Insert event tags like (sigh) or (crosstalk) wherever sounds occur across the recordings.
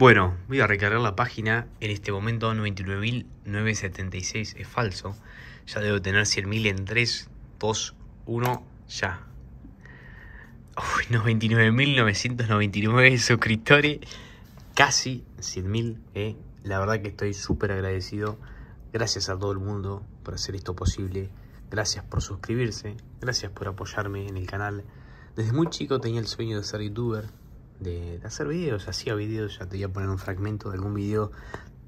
Bueno, voy a recargar la página. En este momento 99.976 es falso. Ya debo tener 100.000 en 3, 2, 1, ya. 99.999 suscriptores. Casi 100.000. Eh. La verdad que estoy súper agradecido. Gracias a todo el mundo por hacer esto posible. Gracias por suscribirse. Gracias por apoyarme en el canal. Desde muy chico tenía el sueño de ser youtuber de, hacer videos, hacía videos, ya te voy a poner un fragmento de algún video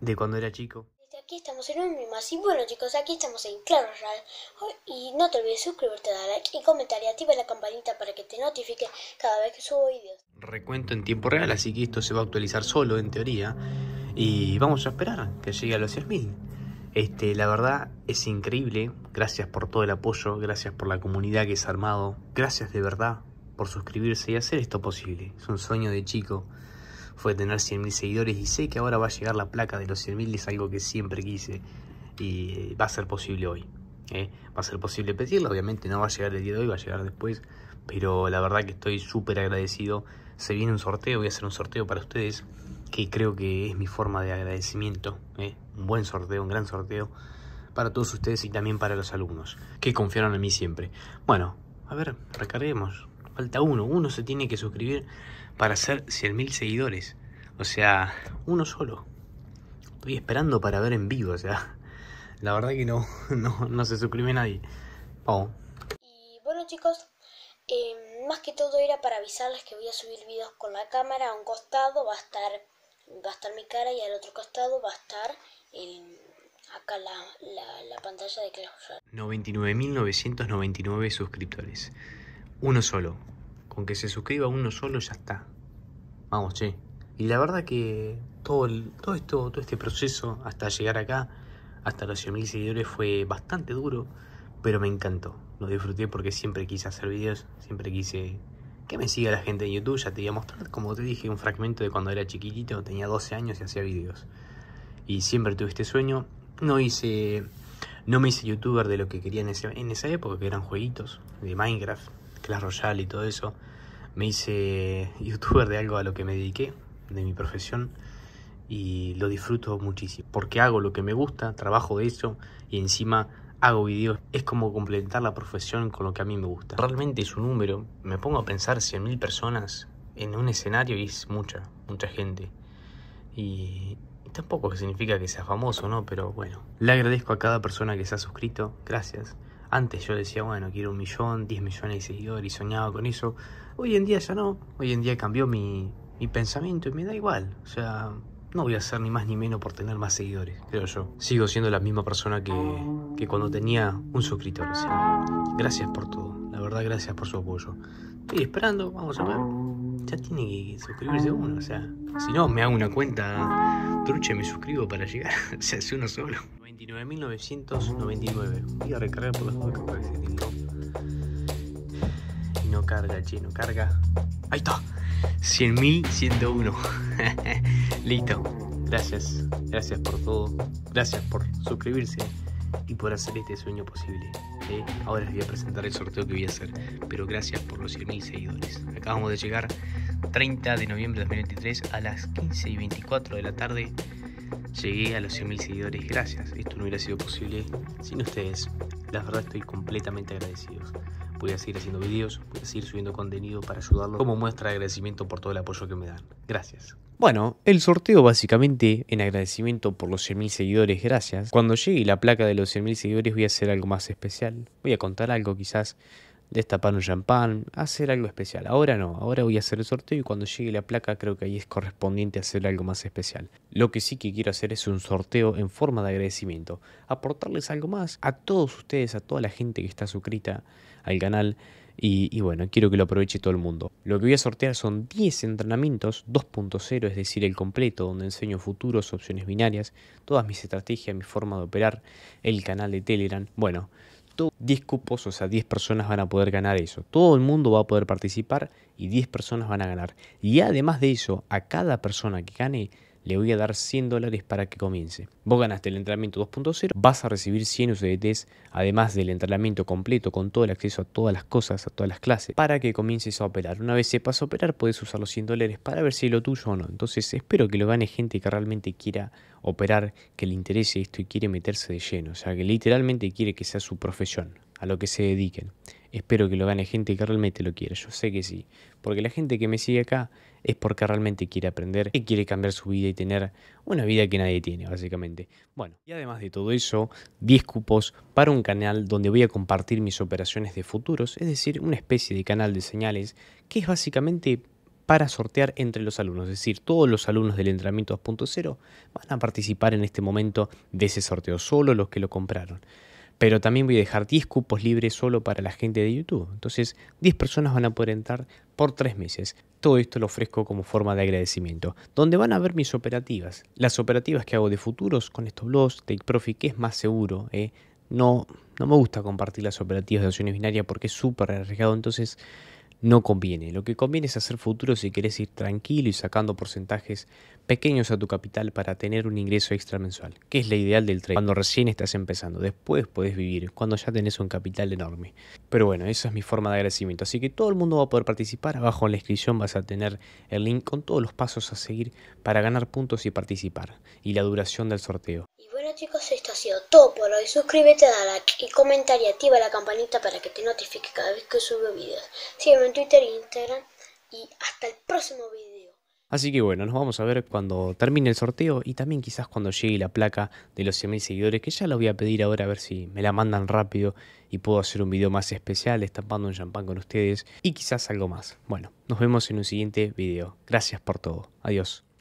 de cuando era chico. Aquí estamos en un más y bueno chicos, aquí estamos en Claro Real. Y no te olvides suscribirte, dar like y comentar y activa la campanita para que te notifique cada vez que subo videos. Recuento en tiempo real, así que esto se va a actualizar solo en teoría. Y vamos a esperar que llegue a los 100.000. Este, la verdad es increíble. Gracias por todo el apoyo, gracias por la comunidad que ha armado. Gracias de verdad suscribirse y hacer esto posible. Es un sueño de chico. Fue tener mil seguidores y sé que ahora va a llegar la placa de los mil es algo que siempre quise y eh, va a ser posible hoy. ¿eh? Va a ser posible pedirla, obviamente no va a llegar el día de hoy, va a llegar después, pero la verdad que estoy súper agradecido. Se viene un sorteo, voy a hacer un sorteo para ustedes que creo que es mi forma de agradecimiento. ¿eh? Un buen sorteo, un gran sorteo para todos ustedes y también para los alumnos que confiaron en mí siempre. Bueno, a ver, recarguemos falta uno, uno se tiene que suscribir para hacer 100.000 seguidores. O sea, uno solo. Estoy esperando para ver en vivo, o sea, la verdad que no, (laughs) no, no se suscribe nadie. Oh. Y bueno chicos, em, más que todo era para avisarles que voy a subir videos con la cámara. A un costado va a estar, va a estar mi cara y al otro costado va a estar acá la, la, pantalla de Clash 99.999 suscriptores uno solo. Con que se suscriba uno solo ya está. Vamos, che. Y la verdad que todo, todo, esto, todo este proceso hasta llegar acá, hasta los 100.000 seguidores, fue bastante duro, pero me encantó. Lo disfruté porque siempre quise hacer videos, siempre quise que me siga la gente en YouTube. Ya te iba a mostrar, como te dije, un fragmento de cuando era chiquitito, tenía 12 años y hacía videos. Y siempre tuve este sueño. No hice no me hice youtuber de lo que quería en, en esa época, que eran jueguitos de Minecraft, Clash Royal y todo eso, me hice (laughs) youtuber de algo a lo que me dediqué, de mi profesión, y lo disfruto muchísimo. Porque hago lo que me gusta, trabajo de eso, y encima hago videos. Es como complementar la profesión con lo que a mí me gusta. Realmente es un número, me pongo a pensar 100.000 personas en un escenario y es mucha, mucha gente. Y, tampoco significa que sea famoso, ¿no? Pero bueno, le agradezco a cada persona que se ha suscrito, gracias. Antes yo decía, bueno, quiero un millón, 10 millones de seguidores y soñaba con eso. Hoy en día ya no. Hoy en día cambió mi, pensamiento y me da igual. O sea, no voy a hacer ni más ni menos por tener más seguidores, creo yo. Sigo siendo la misma persona que, que cuando tenía un suscriptor. O sea, gracias por todo. La verdad, gracias por su apoyo. Estoy esperando, vamos a ver. Ya tiene que suscribirse uno, o sea. Si no, me hago una cuenta truche, me suscribo para llegar. (laughs) se hace uno solo. 9.999 Voy a recargar por las dos que Y no carga, che, no carga. Ahí está. 100.101. (laughs) Listo. Gracias. Gracias por todo. Gracias por suscribirse y por hacer este sueño posible. ¿eh? Ahora les voy a presentar el sorteo que voy a hacer. Pero gracias por los 100.000 seguidores. Acabamos de llegar 30 de noviembre de 2023 a las 15 y 24 de la tarde Llegué a los 100.000 seguidores, gracias. Esto no hubiera sido posible sin ustedes. La verdad estoy completamente agradecido. Voy a seguir haciendo videos, voy a seguir subiendo contenido para ayudarlos como muestra de agradecimiento por todo el apoyo que me dan. Gracias. Bueno, el sorteo básicamente en agradecimiento por los 100.000 seguidores, gracias. Cuando llegue la placa de los 100.000 seguidores voy a hacer algo más especial. Voy a contar algo quizás destapar un champán, hacer algo especial. Ahora no, ahora voy a hacer el sorteo y cuando llegue la placa creo que ahí es correspondiente hacer algo más especial. Lo que sí que quiero hacer es un sorteo en forma de agradecimiento, aportarles algo más a todos ustedes, a toda la gente que está suscrita al canal. Y, bueno, quiero que lo aproveche todo el mundo. Lo que voy a sortear son 10 entrenamientos 2.0, es decir, el completo, donde enseño futuros, opciones binarias, todas mis estrategias, mi forma de operar, el canal de Telegram. Bueno, 10 cupos, o sea, 10 personas van a poder ganar eso. Todo el mundo va a poder participar y 10 personas van a ganar. Y además de eso, a cada persona que gane le voy a dar 100 dólares para que comience. Vos ganaste el entrenamiento 2.0, vas a recibir 100 UCDTs, además del entrenamiento completo con todo el acceso a todas las cosas, a todas las clases, para que comiences a operar. Una vez sepas operar, puedes usar los 100 dólares para ver si es lo tuyo o no. Entonces espero que lo gane gente que realmente quiera operar, que le interese esto y quiere meterse de lleno. O sea, que literalmente quiere que sea su profesión, a lo que se dediquen espero que lo gane gente que realmente lo quiere. Yo sé que sí, porque la gente que me sigue acá es porque realmente quiere aprender y quiere cambiar su vida y tener una vida que nadie tiene, básicamente. Bueno, y además de todo eso, 10 cupos para un canal donde voy a compartir mis operaciones de futuros, es decir, una especie de canal de señales que es básicamente para sortear entre los alumnos, es decir, todos los alumnos del entrenamiento 2.0 van a participar en este momento de ese sorteo, solo los que lo compraron pero también voy a dejar 10 cupos libres solo para la gente de YouTube. Entonces, 10 personas van a poder entrar por 3 meses. Todo esto lo ofrezco como forma de agradecimiento, donde van a ver mis operativas, las operativas que hago de futuros con estos blogs, Take Profit, que es más seguro. Eh, no, no me gusta compartir las operativas de opciones binarias porque es súper arriesgado, entonces no conviene. Lo que conviene es hacer futuro si querés ir tranquilo y sacando porcentajes pequeños a tu capital para tener un ingreso extra mensual, que es la ideal del trade. Cuando recién estás empezando, después puedes vivir, cuando ya tenés un capital enorme. Pero bueno, esa es mi forma de agradecimiento. Así que todo el mundo va a poder participar. Abajo en la descripción vas a tener el link con todos los pasos a seguir para ganar puntos y participar. Y la duración del sorteo chicos, esto ha sido todo por hoy. Suscríbete, da like y comenta y activa la campanita para que te notifique cada vez que subo videos. Sígueme en Twitter e Instagram y hasta el próximo video. Así que bueno, nos vamos a ver cuando termine el sorteo y también quizás cuando llegue la placa de los 100.000 seguidores, que ya la voy a pedir ahora a ver si me la mandan rápido y puedo hacer un video más especial estampando un champán con ustedes y quizás algo más. Bueno, nos vemos en un siguiente video. Gracias por todo. Adiós.